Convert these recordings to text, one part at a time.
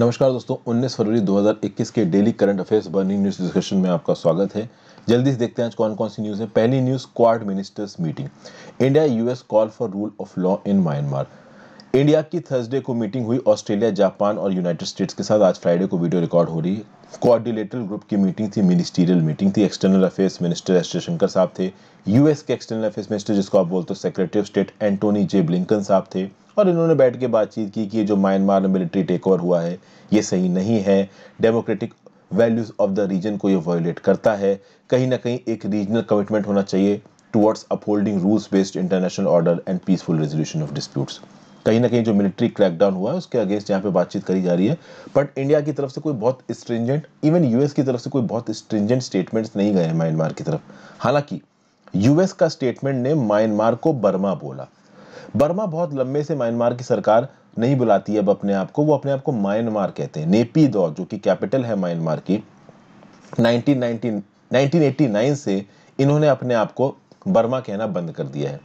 नमस्कार दोस्तों 19 फरवरी 2021 के daily current affairs burning news discussion में आपका स्वागत है जल्दी से देखते हैं आज कौन कौन सी न्यूज़ है पहली news quad ministers meeting India US call for rule of law in Myanmar India की थर्सडे को मीटिंग हुई ऑस्ट्रेलिया जापान और यूनाइटेड स्टेट्स के साथ आज फ्राइडे को वीडियो रिकॉर्ड हो रही है कोऑर्डिनेटर ग्रुप की मीटिंग थी मिनिस्टीरियल मीटिंग थी external affairs minister S Jaishankar साहब थे यूएस के एक्सटर्नल अफेयर्स मिनिस्टर जिसको आप बोलते हो secretary of state Antony J Blinken साहब थे और इन्होंने बैठ के बातचीत की कि जो म्यांमार में मिलिट्री टेक ओवर हुआ है ये सही नहीं है democratic values of the region को ये वायोलेट करता है कहीं ना कहीं एक रीजनल कमिटमेंट होना चाहिए towards upholding rules based international order and peaceful resolution of disputes कहीं ना कहीं जो मिलिट्री क्रैकडाउन हुआ है उसके अगेंस्ट यहाँ पे बातचीत करी जा रही है बट इंडिया की तरफ से कोई बहुत स्ट्रिंजेंट इवन यूएस की तरफ से कोई बहुत स्ट्रिंजेंट स्टेटमेंट्स नहीं गए हैं म्यांमार की तरफ हालांकि यूएस का स्टेटमेंट ने म्यांमार को बर्मा बोला बर्मा बहुत लंबे से म्यांमार की सरकार नहीं बुलाती है अब अपने आप को वो अपने आप को म्यांमार कहते हैं नेपी दौर जो कि कैपिटल है म्यांमार की 1919 1989 से इन्होंने अपने आप को बर्मा कहना बंद कर दिया है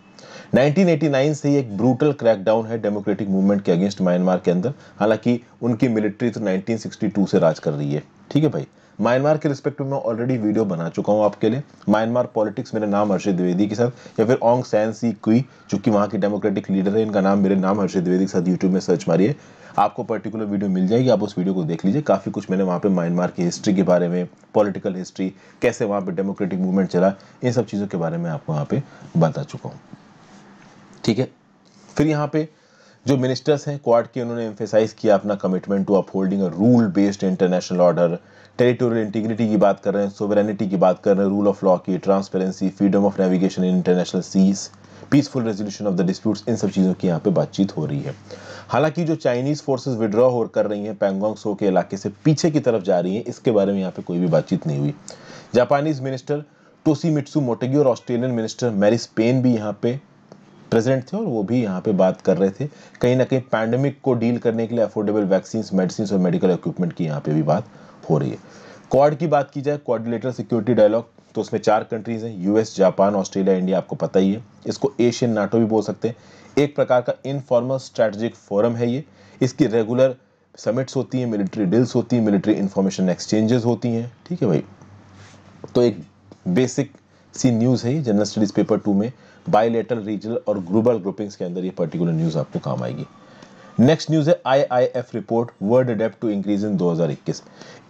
1989 से एक ब्रूटल क्रैकडाउन है डेमोक्रेटिक मूवमेंट के अगेंस्ट म्यांमार के अंदर हालांकि उनकी मिलिट्री तो 1962 से राज कर रही है ठीक है भाई म्यांमार के रिस्पेक्ट में मैं ऑलरेडी वीडियो बना चुका हूँ आपके लिए म्यांमार पॉलिटिक्स मेरे नाम हर्षद द्विवेदी के साथ या फिर ऑंग सैन सी कुई चूंकि वहाँ के डेमोक्रेटिक लीडर है इनका नाम मेरे नाम हर्षद द्विवेदी के साथ यूट्यूब में सर्च मारिए आपको पर्टिकुलर वीडियो मिल जाएगी आप उस वीडियो को देख लीजिए काफ़ी कुछ मैंने वहाँ पे म्यांमार की हिस्ट्री के बारे में पॉलिटिकल हिस्ट्री कैसे वहाँ पर डेमोक्रेटिक मूवमेंट चला इन सब चीज़ों के बारे में आपको वहाँ पर बता चुका हूँ ठीक है फिर यहाँ पे जो मिनिस्टर्स हैं क्वाड के उन्होंने एम्फेसाइज किया अपना commitment to upholding rule based international order territorial integrity की बात कर रहे हैं सोवरेनिटी की बात कर रहे हैं रूल ऑफ लॉ की transparency freedom of navigation in international seas peaceful resolution of the disputes इन सब चीज़ों की यहाँ पे बातचीत हो रही है हालांकि जो चाइनीज़ फोर्सेज विड्रॉ हो कर रही हैं पैंगोंग सो के इलाके से पीछे की तरफ जा रही हैं इसके बारे में यहाँ पे कोई भी बातचीत नहीं हुई Japanese minister Toshimitsu Motegi और ऑस्ट्रेलियन मिनिस्टर मैरिस पेन भी यहाँ पे प्रेजेंट थे और वो भी यहाँ पे बात कर रहे थे कहीं ना कहीं पैंडमिक को डील करने के लिए अफोर्डेबल वैक्सीन मेडिसिन और मेडिकल इक्विपमेंट की यहाँ पे भी बात हो रही है क्वाड की बात की जाए कोऑर्डिनेटर सिक्योरिटी डायलॉग तो उसमें चार कंट्रीज हैं यूएस जापान ऑस्ट्रेलिया इंडिया आपको पता ही है इसको एशियन नाटो भी बोल सकते हैं एक प्रकार का इनफॉर्मल स्ट्रेटेजिक फोरम है ये इसकी रेगुलर समिट्स होती हैं मिलिट्री डील्स होती हैं मिलिट्री इन्फॉर्मेशन एक्सचेंजेस होती हैं ठीक है भाई तो एक बेसिक सी न्यूज़ है जनरल स्टडीज़ पेपर टू में बायोलेटरल रीजनल और ग्लोबल ग्रुपिंग्स के अंदर ये पर्टिकुलर न्यूज़ आपको काम आएगी नेक्स्ट न्यूज़ है IIF report world debt to increase in 2021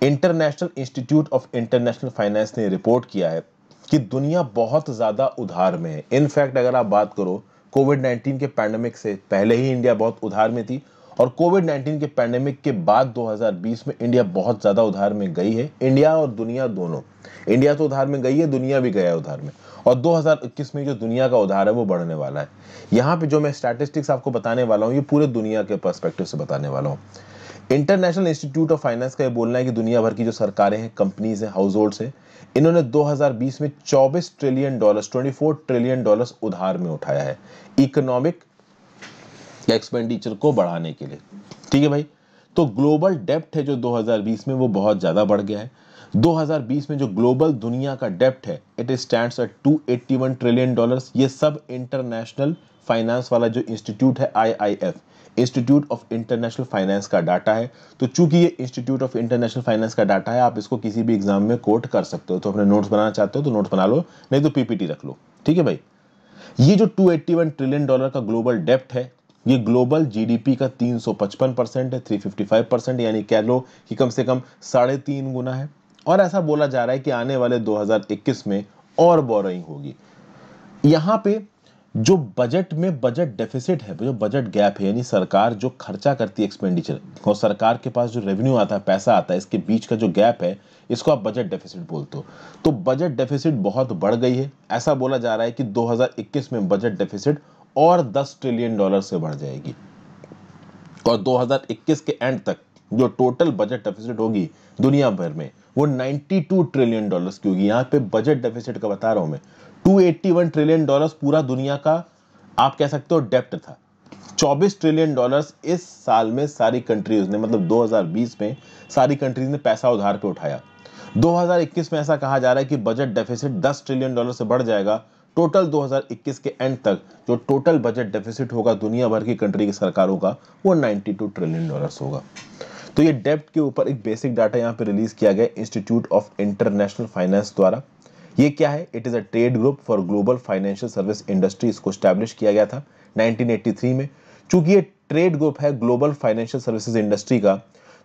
International Institute of international Finance ने रिपोर्ट किया है कि दुनिया बहुत ज़्यादा उधार में है इनफैक्ट अगर आप बात करो कोविड 19 के पैंडेमिक से पहले ही इंडिया बहुत उधार में थी और कोविड 19 के पैंडेमिक के बाद 2020 में इंडिया बहुत ज़्यादा उधार में गई है इंडिया और दुनिया दोनों इंडिया तो उधार में गई है दुनिया भी गया उधार में और 2021 में जो दुनिया का उधार है वो बढ़ने वाला है यहाँ पे जो मैं स्टैटिस्टिक्स आपको बताने वाला हूँ ये पूरे दुनिया के परस्पेक्टिव से बताने वाला हूँ इंटरनेशनल इंस्टीट्यूट ऑफ फाइनेंस का ये बोलना है कि दुनिया भर की जो सरकारें हैं कंपनीज हैं हाउस होल्ड हैं इन्होंने 2020 में 24 ट्रिलियन डॉलर्स 24 ट्रिलियन डॉलर्स उधार में उठाया है इकोनॉमिक एक्सपेंडिचर को बढ़ाने के लिए ठीक है भाई तो ग्लोबल डेप्ट है जो 2020 में वो बहुत ज़्यादा बढ़ गया है 2020 में जो ग्लोबल दुनिया का डेप्ट है it two eighty one trillion dollar ये सब इंटरनेशनल फाइनेंस वाला जो इंस्टीट्यूट है I institute of international finance का डाटा है तो चूंकि ये इंस्टीट्यूट ऑफ इंटरनेशनल फाइनेंस का डाटा है आप इसको किसी भी एग्जाम में कोट कर सकते हो तो अपने नोट्स बनाना चाहते हो तो नोट्स बना लो नहीं तो पीपीटी रख लो ठीक है भाई ये जो 281 ट्रिलियन डॉलर का ग्लोबल डेप्ट है ये ग्लोबल जीडीपी का 355 परसेंट है 355 परसेंट यानी कह लो कि कम से कम साढ़े तीन गुना है और ऐसा बोला जा रहा है कि आने वाले 2021 में और बोरोइंग होगी यहां पे जो बजट में बजट डेफिसिट है जो बजट गैप है यानी सरकार जो खर्चा करती है एक्सपेंडिचर और सरकार के पास जो रेवेन्यू आता है पैसा आता है इसके बीच का जो गैप है इसको आप बजट डेफिसिट बोलते हो तो बजट डेफिसिट बहुत बढ़ गई है ऐसा बोला जा रहा है कि 2021 में बजट डेफिसिट और 10 ट्रिलियन डॉलर से बढ़ जाएगी और 2021 के एंड तक जो टोटल बजट डेफिसिट होगी दुनिया भर में वो 92 ट्रिलियन डॉलर्स की होगी यहां पे बजट डेफिसिट का बता रहा हूं मैं 281 ट्रिलियन डॉलर्स पूरा दुनिया का आप कह सकते हो डेप्ट था 24 ट्रिलियन डॉलर्स इस साल में सारी कंट्रीज ने मतलब 2020 में सारी कंट्रीज ने पैसा उधार पे उठाया 2021 में ऐसा कहा जा रहा है कि बजट डेफिसिट 10 ट्रिलियन डॉलर से बढ़ जाएगा टोटल 2021 के एंड तक जो टोटल बजट डेफिसिट होगा दुनिया भर की कंट्री की सरकारों का वो 92 ट्रिलियन डॉलर्स होगा तो ये डेप्ट के ऊपर एक बेसिक डाटा यहाँ पे रिलीज किया गया इंस्टीट्यूट ऑफ इंटरनेशनल फाइनेंस द्वारा ये क्या है it is a trade group for global financial service industry इसको स्टैब्लिश किया गया था नाइनटीन में चूंकि ये ट्रेड ग्रुप है ग्लोबल फाइनेंशियल सर्विसेज इंडस्ट्री का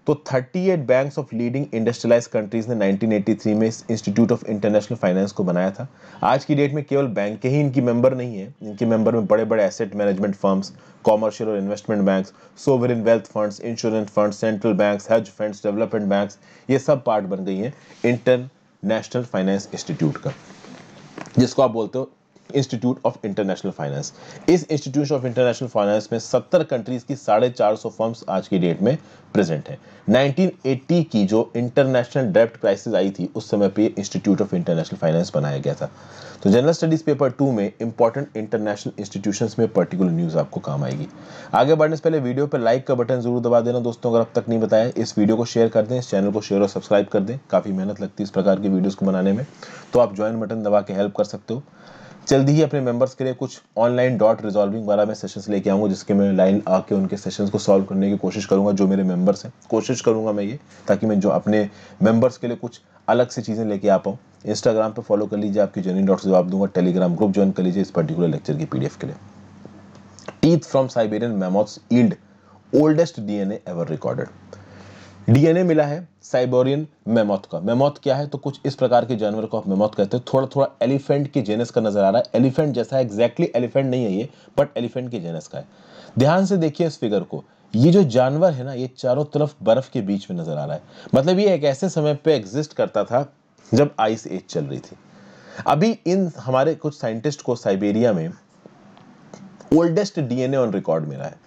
तो 38 banks of leading industrialise countries ने 1983 में इस इंस्टीट्यूट ऑफ इंटरनेशनल फाइनेंस को बनाया था आज की डेट में केवल बैंक के ही इनकी मेंबर नहीं है इनके मेंबर में बड़े बड़े एसेट मैनेजमेंट फर्म्स कॉमर्शियल और investment banks sovereign wealth funds insurance fund central bank hedge fund development bank ये सब पार्ट बन गई है इंटरनेशनल फाइनेंस इंस्टीट्यूट का जिसको आप बोलते हो इंस्टीट्यूट ऑफ इंटरनेशनल फाइनेंस इस इंस्टीट्यूट ऑफ इंटरनेशनल फाइनेंस में 70 कंट्रीज की साढ़े चार सौ फर्म्स आज की डेट में प्रेजेंट हैं 1980 की जो इंटरनेशनल डेप्ट क्राइसिस आई थी उस समय पे इंस्टीट्यूट ऑफ इंटरनेशनल फाइनेंस बनाया गया था तो जनरल स्टडीज पेपर टू में इंपॉर्टेंट इंटरनेशनल इंस्टीट्यूशन में पर्टिकुलर न्यूज़ आपको काम आएगी आगे बढ़ने से पहले वीडियो पर लाइक का बटन जरूर दबा देना दोस्तों अगर अब तक नहीं बताया इस वीडियो को शेयर कर दें इस चैनल को शेयर और सब्सक्राइब कर दें काफ़ी मेहनत लगती है इस प्रकार की वीडियोज़ को बनाने में तो आप ज्वाइन बटन दबा के हेल्प कर सकते हो जल्दी ही अपने मेंबर्स के लिए कुछ ऑनलाइन डॉट रिजॉल्विंग वाला मैं सेशंस लेके आऊँगा जिसके मैं लाइन आके उनके सेशंस को सॉल्व करने की कोशिश करूँगा जो मेरे मेंबर्स हैं कोशिश करूँगा मैं ये ताकि मैं जो अपने मेंबर्स के लिए कुछ अलग से चीज़ें लेके आ पाऊँ इंस्टाग्राम पर फॉलो कर लीजिए आपकी जर्नी डॉट जवाब दूंगा टेलीग्राम ग्रुप ज्वाइन कर लीजिए इस पर्टिकुलर लेक्चर की पी के लिए teeth from Siberian mammoths yield oldest the ever recorded DNA मिला है साइबोरियन मेमोथ का मेमोथ क्या है तो कुछ इस प्रकार के जानवर को आप मेमोथ कहते हैं थोड़ा थोड़ा एलिफेंट के जेनस का नजर आ रहा है एलिफेंट जैसा है एग्जैक्टली एलिफेंट नहीं है ये बट एलिफेंट के जेनस का है ध्यान से देखिए इस फिगर को ये जो जानवर है ना ये चारों तरफ बर्फ के बीच में नजर आ रहा है मतलब ये एक ऐसे समय पर एग्जिस्ट करता था जब आइस एज चल रही थी अभी इन हमारे कुछ साइंटिस्ट को साइबेरिया में ओल्डेस्ट डीएनए ऑन रिकॉर्ड मिला है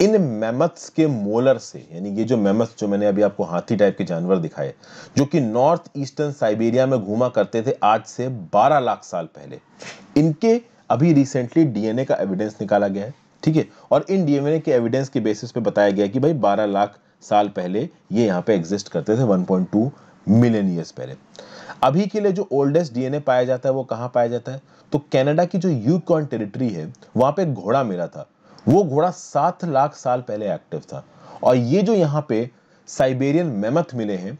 इन मैमथ्स के मोलर से यानी ये जो मैमथ्स जो मैंने अभी आपको हाथी टाइप के जानवर दिखाए जो कि नॉर्थ ईस्टर्न साइबेरिया में घूमा करते थे आज से 12 लाख साल पहले इनके अभी रिसेंटली डीएनए का एविडेंस निकाला गया है ठीक है और इन डीएनए के एविडेंस के बेसिस पे बताया गया कि भाई 12 लाख साल पहले ये यहाँ पे एग्जिस्ट करते थे 1.2 मिलियन ईयर्स पहले अभी के लिए जो ओल्डेस्ट डीएनए पाया जाता है वो कहाँ पाया जाता है तो कैनेडा की जो यूकॉन टेरिटरी है वहाँ पे घोड़ा मिला था वो घोड़ा सात लाख साल पहले एक्टिव था और ये जो यहाँ पे साइबेरियन मेमथ मिले हैं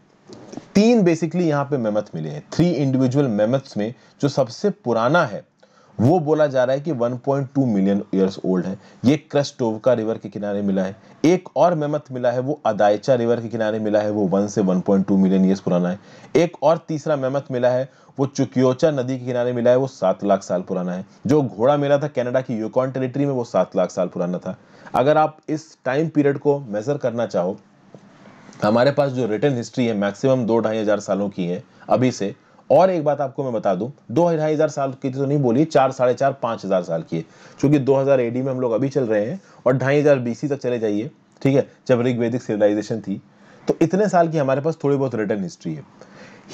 तीन बेसिकली यहाँ पे मेमथ मिले हैं थ्री इंडिविजुअल मेमथ्स में जो सबसे पुराना है वो बोला जा रहा है कि 1.2 मिलियन ईयर्स ओल्ड है ये क्रस्टोवका रिवर के किनारे मिला है एक और मेमथ मिला है वो अदायचा रिवर के किनारे मिला है वो 1 से 1.2 मिलियन ईयर्स पुराना है एक और तीसरा मेमथ मिला है वो चुकियोचा नदी के किनारे मिला है वो सात लाख साल पुराना है जो घोड़ा मिला था कैनेडा की यूकॉन टेरिटरी में वो सात लाख साल पुराना था अगर आप इस टाइम पीरियड को मेज़र करना चाहो हमारे पास जो रिटर्न हिस्ट्री है मैक्सिमम दो ढाई हज़ार सालों की है अभी से और एक बात आपको मैं बता दूं दो ढाई हजार साल की तो नहीं बोली चार साढ़े चार पांच हजार साल की है क्योंकि 2000 एडी में हम लोग अभी चल रहे हैं और ढाई हजार बीसी तक चले जाइए ठीक है जब ऋग्वेदिक सिविलाइजेशन थी तो इतने साल की हमारे पास थोड़ी बहुत रिटर्न हिस्ट्री है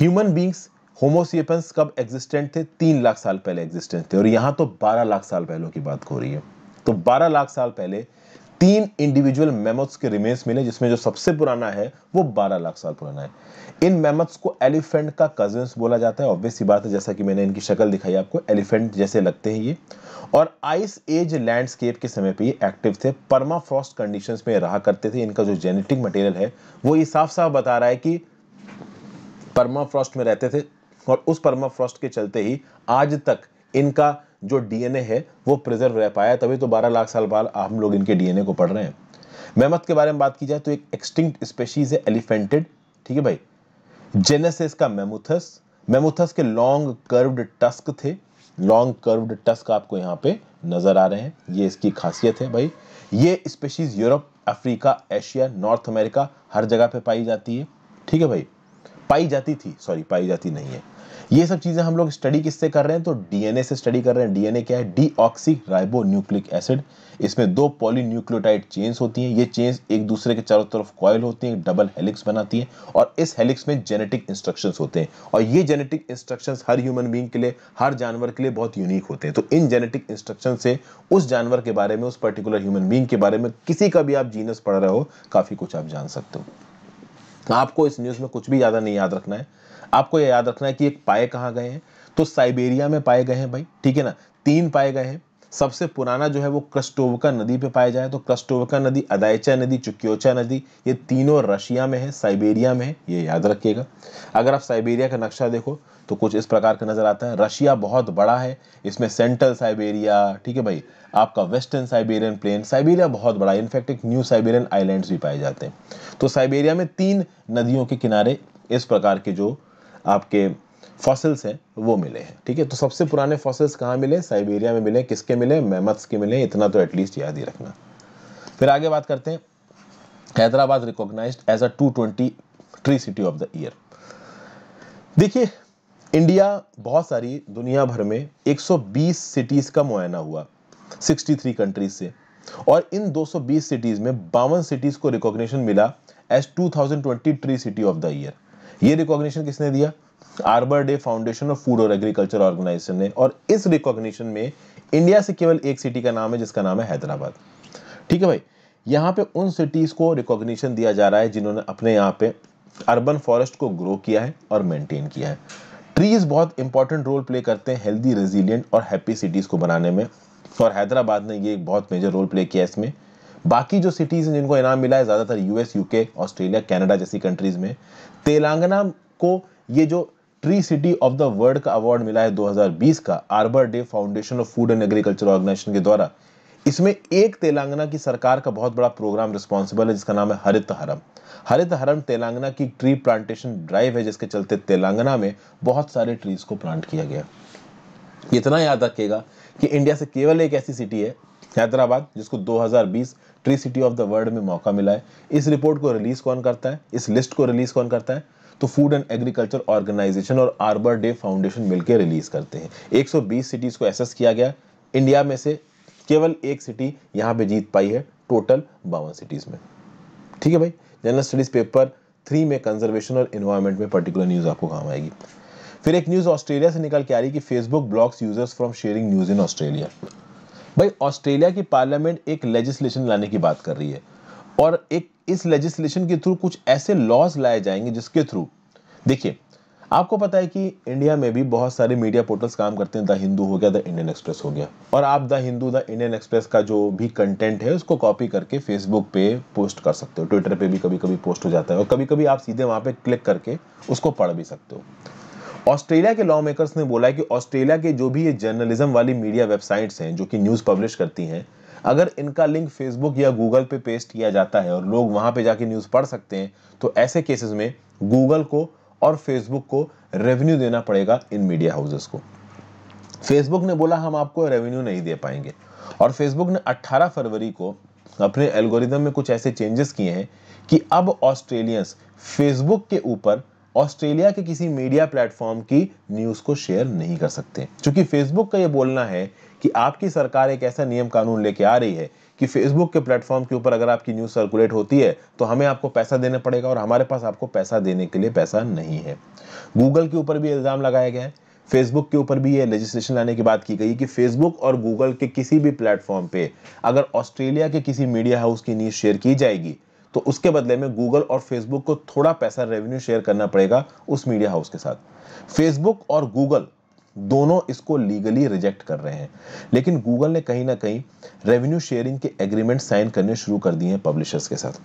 ह्यूमन बींग्स होमोसिएपन्स कब एग्जिस्टेंट थे तीन लाख साल पहले एग्जिस्टेंट थे और यहां तो बारह लाख साल पहले की बात हो रही है तो बारह लाख साल पहले तीन इंडिविजुअल मेमोथ्स के रिमेन्स मिले जिसमें जो सबसे पुराना है वो 12 लाख साल पुराना है इन मेमोथ्स को एलिफेंट का कजन्स बोला जाता है ऑब्वियस बात है जैसा कि मैंने इनकी शक्ल दिखाई आपको एलिफेंट जैसे लगते हैं ये और आइस एज लैंडस्केप के समय पे ये एक्टिव थे परमाफ्रॉस्ट कंडीशन में रहा करते थे इनका जो जेनेटिक मटेरियल है वो ये साफ साफ बता रहा है कि परमाफ्रॉस्ट में रहते थे और उस परमाफ्रॉस्ट के चलते ही आज तक इनका जो डीएनए है वो प्रिजर्व रह पाया तभी तो 12 लाख साल बाद हम लोग इनके डीएनए को पढ़ रहे हैं मेमथ के बारे में बात की जाए तो एक एक्सटिंक्ट स्पेशीज है एलिफेंटेड ठीक है भाई जेनेसिस का मेमोथस मेमोथस के लॉन्ग कर्व्ड टस्क थे लॉन्ग कर्व्ड टस्क आपको यहाँ पे नजर आ रहे हैं ये इसकी खासियत है भाई ये species Europe Africa Asia North America हर जगह पे पाई जाती है ठीक है भाई पाई जाती थी सॉरी पाई जाती नहीं है ये सब चीज़ें हम लोग स्टडी किससे कर रहे हैं तो डीएनए से स्टडी कर रहे हैं डीएनए क्या है डी राइबो न्यूक्लिक एसिड इसमें दो पॉलीन्यूक्लियोटाइड चेन्स होती हैं ये चेन्स एक दूसरे के चारों तरफ कॉयल होती हैं डबल हेलिक्स बनाती हैं और इस हेलिक्स में जेनेटिक इंस्ट्रक्शन होते हैं और ये जेनेटिक इंस्ट्रक्शन हर ह्यूमन बींग के लिए हर जानवर के लिए बहुत यूनिक होते हैं तो इन जेनेटिक इंस्ट्रक्शन से उस जानवर के बारे में उस पर्टिकुलर ह्यूमन बींग के बारे में किसी का भी आप जीनस पढ़ रहे हो काफ़ी कुछ आप जान सकते हो आपको इस न्यूज़ में कुछ भी ज़्यादा नहीं याद रखना है आपको ये याद रखना है कि एक पाए कहाँ गए हैं तो साइबेरिया में पाए गए हैं भाई ठीक है ना तीन पाए गए हैं सबसे पुराना जो है वो क्रस्टोवका नदी पे पाया जाए तो क्रस्टोवका नदी अदायचा नदी चुक्योचा नदी ये तीनों रशिया में है साइबेरिया में है ये याद रखिएगा अगर आप साइबेरिया का नक्शा देखो तो कुछ इस प्रकार का नज़र आता है रशिया बहुत बड़ा है इसमें सेंट्रल साइबेरिया ठीक है भाई आपका वेस्टर्न साइबेरियन प्लेन साइबेरिया बहुत बड़ा है इनफैक्ट एक न्यू साइबेरियन आइलैंड्स भी पाए जाते हैं तो साइबेरिया में तीन नदियों के किनारे इस प्रकार के जो आपके फॉसिल्स हैं वो मिले हैं ठीक है तो सबसे पुराने फॉसिल्स कहाँ मिले साइबेरिया में मिले किसके मिले मेमथ्स के मिले इतना तो एटलीस्ट याद ही रखना फिर आगे बात करते हैं Hyderabad recognise as a two twenty tree city of the year देखिए इंडिया बहुत सारी दुनिया भर में 120 सिटीज़ का मुआयना हुआ 63 कंट्रीज से और इन 220 सिटीज़ में बावन सिटीज़ को रिकॉग्निशन मिला as 2020 tree city of the year ये रिकॉग्निशन किसने दिया Arbor Day Foundation of food और एग्रीकल्चर ऑर्गेनाइजेशन ने और इस रिकॉग्निशन में इंडिया से केवल एक सिटी का नाम है जिसका नाम है हैदराबाद ठीक है भाई यहाँ पे उन सिटीज़ को रिकॉग्निशन दिया जा रहा है जिन्होंने अपने यहाँ पे अर्बन फॉरेस्ट को ग्रो किया है और मेंटेन किया है ट्रीज बहुत इंपॉर्टेंट रोल प्ले करते हैं हेल्दी रेजिलियंट और हैप्पी सिटीज़ को बनाने में और हैदराबाद ने ये एक बहुत मेजर रोल प्ले किया इसमें बाकी जो सिटीज़ हैं जिनको इनाम मिला है ज़्यादातर यूएस यूके ऑस्ट्रेलिया कनाडा जैसी कंट्रीज़ में तेलंगाना को ये जो tree city of the world का अवार्ड मिला है 2020 का Arbor Day Foundation of Food and agriculture Organisation के द्वारा इसमें एक तेलंगाना की सरकार का बहुत बड़ा प्रोग्राम रिस्पॉन्सिबल है जिसका नाम है हरित हरम हरित हरम तेलंगाना की ट्री प्लांटेशन ड्राइव है जिसके चलते तेलंगाना में बहुत सारे ट्रीज को प्लांट किया गया इतना याद रखेगा कि इंडिया से केवल एक ऐसी सिटी है हैदराबाद जिसको 2020 tree city of the world में मौका मिला है इस रिपोर्ट को रिलीज़ कौन करता है इस लिस्ट को रिलीज़ कौन करता है तो फूड एंड एग्रीकल्चर ऑर्गेनाइजेशन और आर्बर डे फाउंडेशन मिलकर रिलीज़ करते हैं 120 सिटीज़ को एसेस किया गया इंडिया में से केवल एक सिटी यहाँ पे जीत पाई है टोटल बावन सिटीज़ में ठीक है भाई जनरल स्टडीज़ पेपर थ्री में कंजर्वेशन और इन्वायरमेंट में पर्टिकुलर न्यूज़ आपको काम आएगी फिर एक न्यूज़ ऑस्ट्रेलिया से निकल के आ रही कि Facebook blocks users from sharing news in Australia भाई ऑस्ट्रेलिया की पार्लियामेंट एक लेजिस्लेशन लाने की बात कर रही है और एक इस लेजिस्लेशन के थ्रू कुछ ऐसे लॉज लाए जाएंगे जिसके थ्रू देखिए आपको पता है कि इंडिया में भी बहुत सारे मीडिया पोर्टल्स काम करते हैं द हिंदू हो गया द इंडियन एक्सप्रेस हो गया और आप the Hindu the Indian Express का जो भी कंटेंट है उसको कॉपी करके फेसबुक पे पोस्ट कर सकते हो ट्विटर पे भी कभी कभी पोस्ट हो जाता है और कभी कभी आप सीधे वहां पे क्लिक करके उसको पढ़ भी सकते हो ऑस्ट्रेलिया के लॉ मेकर्स ने बोला है कि ऑस्ट्रेलिया के जो भी ये जर्नलिज्म वाली मीडिया वेबसाइट्स हैं जो कि न्यूज़ पब्लिश करती हैं अगर इनका लिंक फेसबुक या गूगल पे पेस्ट किया जाता है और लोग वहां पे जाके न्यूज़ पढ़ सकते हैं तो ऐसे केसेस में गूगल को और फेसबुक को रेवेन्यू देना पड़ेगा इन मीडिया हाउसेस को फेसबुक ने बोला हम आपको रेवेन्यू नहीं दे पाएंगे और फेसबुक ने 18 फरवरी को अपने एल्गोरिदम में कुछ ऐसे चेंजेस किए हैं कि अब ऑस्ट्रेलियंस फेसबुक के ऊपर ऑस्ट्रेलिया के किसी मीडिया प्लेटफॉर्म की न्यूज़ को शेयर नहीं कर सकते क्योंकि फेसबुक का यह बोलना है कि आपकी सरकार एक ऐसा नियम कानून लेके आ रही है कि फेसबुक के प्लेटफॉर्म के ऊपर अगर आपकी न्यूज़ सर्कुलेट होती है तो हमें आपको पैसा देना पड़ेगा और हमारे पास आपको पैसा देने के लिए पैसा नहीं है गूगल के ऊपर भी इल्ज़ाम लगाया गया है फेसबुक के ऊपर भी ये लेजिस्लेशन लाने की बात की गई कि फेसबुक और गूगल के किसी भी प्लेटफॉर्म पे अगर ऑस्ट्रेलिया के किसी मीडिया हाउस की न्यूज़ शेयर की जाएगी तो उसके बदले में गूगल और फेसबुक को थोड़ा पैसा रेवेन्यू शेयर करना पड़ेगा उस मीडिया हाउस के साथ फेसबुक और गूगल दोनों इसको लीगली रिजेक्ट कर रहे हैं लेकिन गूगल ने कहीं ना कहीं रेवेन्यू शेयरिंग के एग्रीमेंट साइन करने शुरू कर दिए हैं पब्लिशर्स के साथ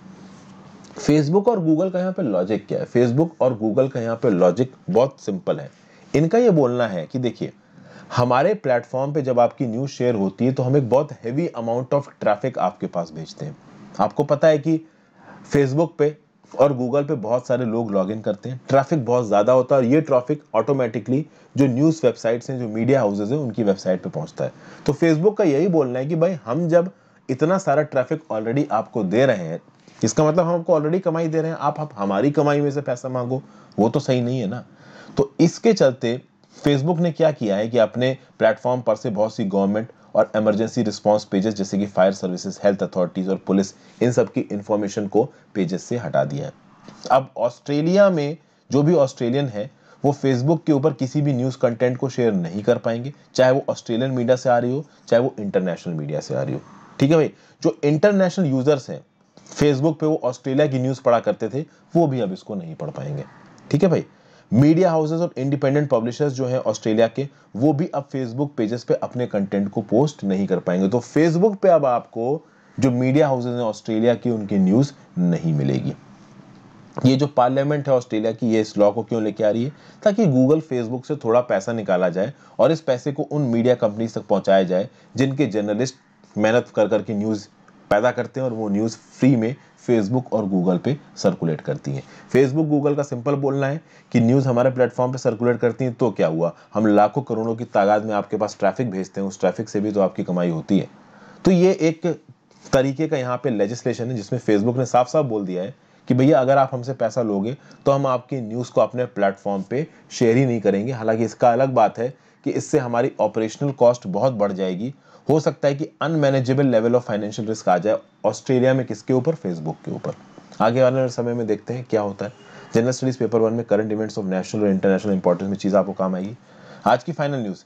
फेसबुक और गूगल का यहाँ पे लॉजिक क्या है फेसबुक और गूगल का यहाँ पे लॉजिक बहुत सिंपल है इनका ये बोलना है कि देखिए हमारे प्लेटफॉर्म पे जब आपकी न्यूज़ शेयर होती है तो हम एक बहुत हैवी अमाउंट ऑफ ट्रैफिक आपके पास भेजते हैं आपको पता है कि फेसबुक पे और गूगल पे बहुत सारे लोग लॉगिन करते हैं ट्रैफिक बहुत ज़्यादा होता है और ये ट्रैफिक ऑटोमेटिकली जो न्यूज़ वेबसाइट्स हैं जो मीडिया हाउसेज हैं उनकी वेबसाइट पे पहुंचता है तो फेसबुक का यही बोलना है कि भाई हम जब इतना सारा ट्रैफिक ऑलरेडी आपको दे रहे हैं इसका मतलब हम आपको ऑलरेडी कमाई दे रहे हैं आप, आप हमारी कमाई में से पैसा मांगो वो तो सही नहीं है ना तो इसके चलते फेसबुक ने क्या किया है कि अपने प्लेटफॉर्म पर से बहुत सी गवर्नमेंट और इमरजेंसी रिस्पॉन्स पेजेस जैसे कि फायर सर्विसेज हेल्थ अथॉरिटीज़ और पुलिस इन सब की इंफॉर्मेशन को पेजेस से हटा दिया है अब ऑस्ट्रेलिया में जो भी ऑस्ट्रेलियन है वो फेसबुक के ऊपर किसी भी न्यूज़ कंटेंट को शेयर नहीं कर पाएंगे चाहे वो ऑस्ट्रेलियन मीडिया से आ रही हो चाहे वो इंटरनेशनल मीडिया से आ रही हो ठीक है भाई जो इंटरनेशनल यूज़र्स हैं फेसबुक पे वो ऑस्ट्रेलिया की न्यूज़ पढ़ा करते थे वो भी अब इसको नहीं पढ़ पाएंगे ठीक है भाई मीडिया हाउसेज और इंडिपेंडेंट पब्लिशर्स जो हैं ऑस्ट्रेलिया के वो भी अब फेसबुक पेजेस पे अपने कंटेंट को पोस्ट नहीं कर पाएंगे तो फेसबुक पे अब आपको जो मीडिया हाउसेज हैं ऑस्ट्रेलिया की उनकी न्यूज़ नहीं मिलेगी ये जो पार्लियामेंट है ऑस्ट्रेलिया की ये इस लॉ को क्यों लेके आ रही है ताकि गूगल फेसबुक से थोड़ा पैसा निकाला जाए और इस पैसे को उन मीडिया कंपनीज तक पहुंचाया जाए जिनके जर्नलिस्ट मेहनत कर करके न्यूज़ पैदा करते हैं और वो न्यूज़ फ्री में फेसबुक और गूगल पे सर्कुलेट करती हैं फेसबुक गूगल का सिंपल बोलना है कि न्यूज़ हमारे प्लेटफॉर्म पे सर्कुलेट करती हैं तो क्या हुआ हम लाखों करोड़ों की तादाद में आपके पास ट्रैफिक भेजते हैं उस ट्रैफिक से भी तो आपकी कमाई होती है तो ये एक तरीके का यहाँ पे लेजिस्लेशन है जिसमें फेसबुक ने साफ साफ बोल दिया है कि भैया अगर आप हमसे पैसा लोगे तो हम आपकी न्यूज़ को अपने प्लेटफॉर्म पर शेयर ही नहीं करेंगे हालाँकि इसका अलग बात है कि इससे हमारी ऑपरेशनल कॉस्ट बहुत बढ़ जाएगी हो सकता है कि unmanageable level of financial risk आ जाए ऑस्ट्रेलिया में किसके ऊपर फेसबुक के ऊपर आगे वाले समय में देखते हैं क्या होता है जनरल स्टडीज पेपर वन में करंट इवेंट्स ऑफ नेशनल और इंटरनेशनल इंपॉर्टेंस में चीज़ आपको काम आएगी आज की final news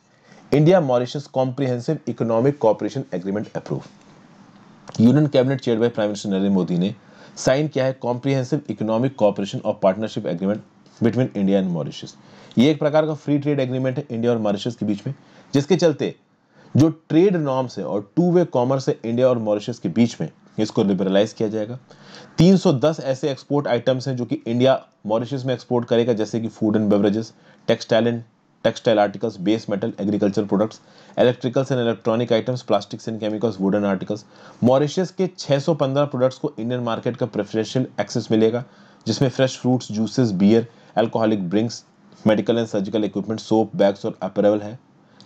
India Mauritius comprehensive economic cooperation agreement approve union cabinet chair by prime minister Narendra Modi ने साइन किया है कॉम्प्रीहेंसिव इकोनॉमिक कॉपरेशन और partnership agreement between India and Mauritius ये एक प्रकार का फ्री ट्रेड एग्रीमेंट है इंडिया और मॉरिशस के बीच में जिसके चलते जो ट्रेड नॉर्म्स है और टू वे कॉमर्स है इंडिया और मॉरिशस के बीच में इसको लिबरलाइज किया जाएगा 310 ऐसे एक्सपोर्ट आइटम्स हैं जो कि इंडिया मॉरिशस में एक्सपोर्ट करेगा जैसे कि food and beverages textile and textile articles base metal agriculture products electricals and electronic items plastics and chemicals wooden articles Mauritius के 615 प्रोडक्ट्स को इंडियन मार्केट का प्रेफरेंशियल एक्सेस मिलेगा जिसमें fresh fruits juices beer alcoholic drinks medical and surgical equipment soap bags और apparel है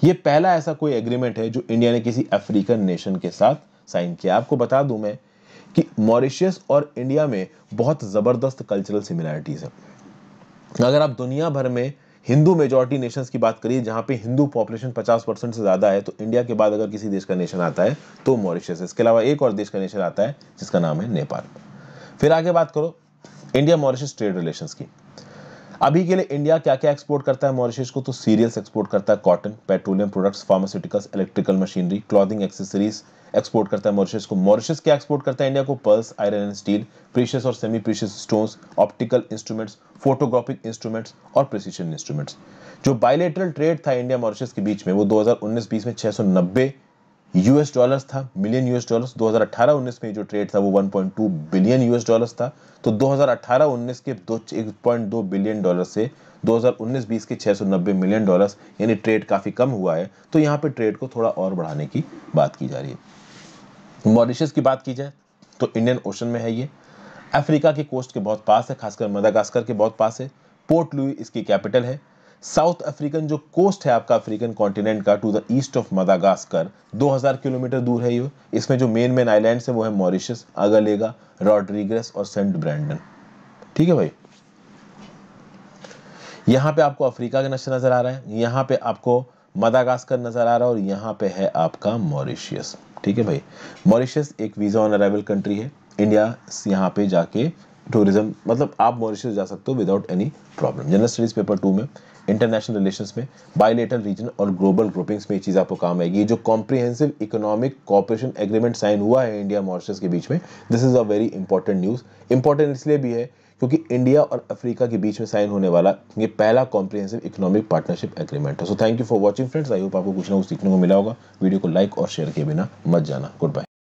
ये पहला ऐसा कोई एग्रीमेंट है जो इंडिया ने किसी अफ्रीकन नेशन के साथ साइन किया आपको बता दूं मैं कि मॉरिशियस और इंडिया में बहुत ज़बरदस्त कल्चरल सिमिलैरिटीज़ है अगर आप दुनिया भर में हिंदू मेजोरिटी नेशंस की बात करिए जहां पे हिंदू पॉपुलेशन 50 परसेंट से ज़्यादा है तो इंडिया के बाद अगर किसी देश का नेशन आता है तो मॉरिशस इसके अलावा एक और देश का नेशन आता है जिसका नाम है नेपाल फिर आगे बात करो इंडिया मॉरिशस ट्रेड रिलेशन की अभी के लिए इंडिया क्या क्या एक्सपोर्ट करता है मॉरिशस को तो सीरियल्स एक्सपोर्ट करता है cotton petroleum products pharmaceuticals electrical machinery clothing accessories export करता है मॉरिशस को मॉरिशस क्या एक्सपोर्ट करता है इंडिया को pearls iron and steel precious और semi precious stones optical instruments photographic instruments और प्रिसीशन इंस्ट्रूमेंट्स जो बायोलेटरल ट्रेड था इंडिया मॉरिशस के बीच में वो 2019-20 में 690 यूएस डॉलर्स था मिलियन यूएस डॉलर्स 2018-19 में जो ट्रेड था वो 1.2 बिलियन यूएस डॉलर्स था तो 2018-19 के 1.2 बिलियन डॉलर से 2019-20 के 690 मिलियन डॉलर्स यानी ट्रेड काफ़ी कम हुआ है तो यहाँ पे ट्रेड को थोड़ा और बढ़ाने की बात की जा रही है मॉरिशस की बात की जाए तो इंडियन ओशन में है ये अफ्रीका के कोस्ट के बहुत पास है खासकर मदागास्कर के बहुत पास है पोर्ट लुई इसकी कैपिटल है साउथ अफ्रीकन जो कोस्ट है आपका अफ्रीकन कॉन्टिनेंट का to the east of Madagascar 2000 kilometre दूर है ये इसमें जो मेन मेन आइलैंड्स है वो है मॉरिशस अगलेगा रॉड्रिग्रेस और सेंट ब्रैंडन ठीक है भाई यहाँ पे आपको अफ्रीका का नक्शा नजर आ रहा है यहां पे आपको मदागास्कर नजर आ रहा है और यहाँ पे है आपका मॉरिशियस ठीक है भाई मॉरिशियस एक वीज़ा ऑन अराइवल कंट्री है इंडिया यहां पे जाके टूरिज्म मतलब आप मॉरिशियस जा सकते हो without any problem general studies paper two में इंटरनेशनल रिलेशन में बायोलेटल रीजन और ग्लोबल ग्रुपिंग्स में ये चीज़ आपको काम आएगी जो comprehensive economic cooperation agreement sign हुआ है इंडिया मॉरिशस के बीच में this is a very important news important इसलिए भी है क्योंकि इंडिया और अफ्रीका के बीच में साइन होने वाला ये पहला कॉम्प्रिहेंसिव इकोनॉमिक पार्टनरशिप एग्रीमेंट है so thank you for watching friends I hope आपको कुछ ना कुछ सीखने को मिला होगा वीडियो को लाइक और शेयर किए बिना मत जाना गुड बाय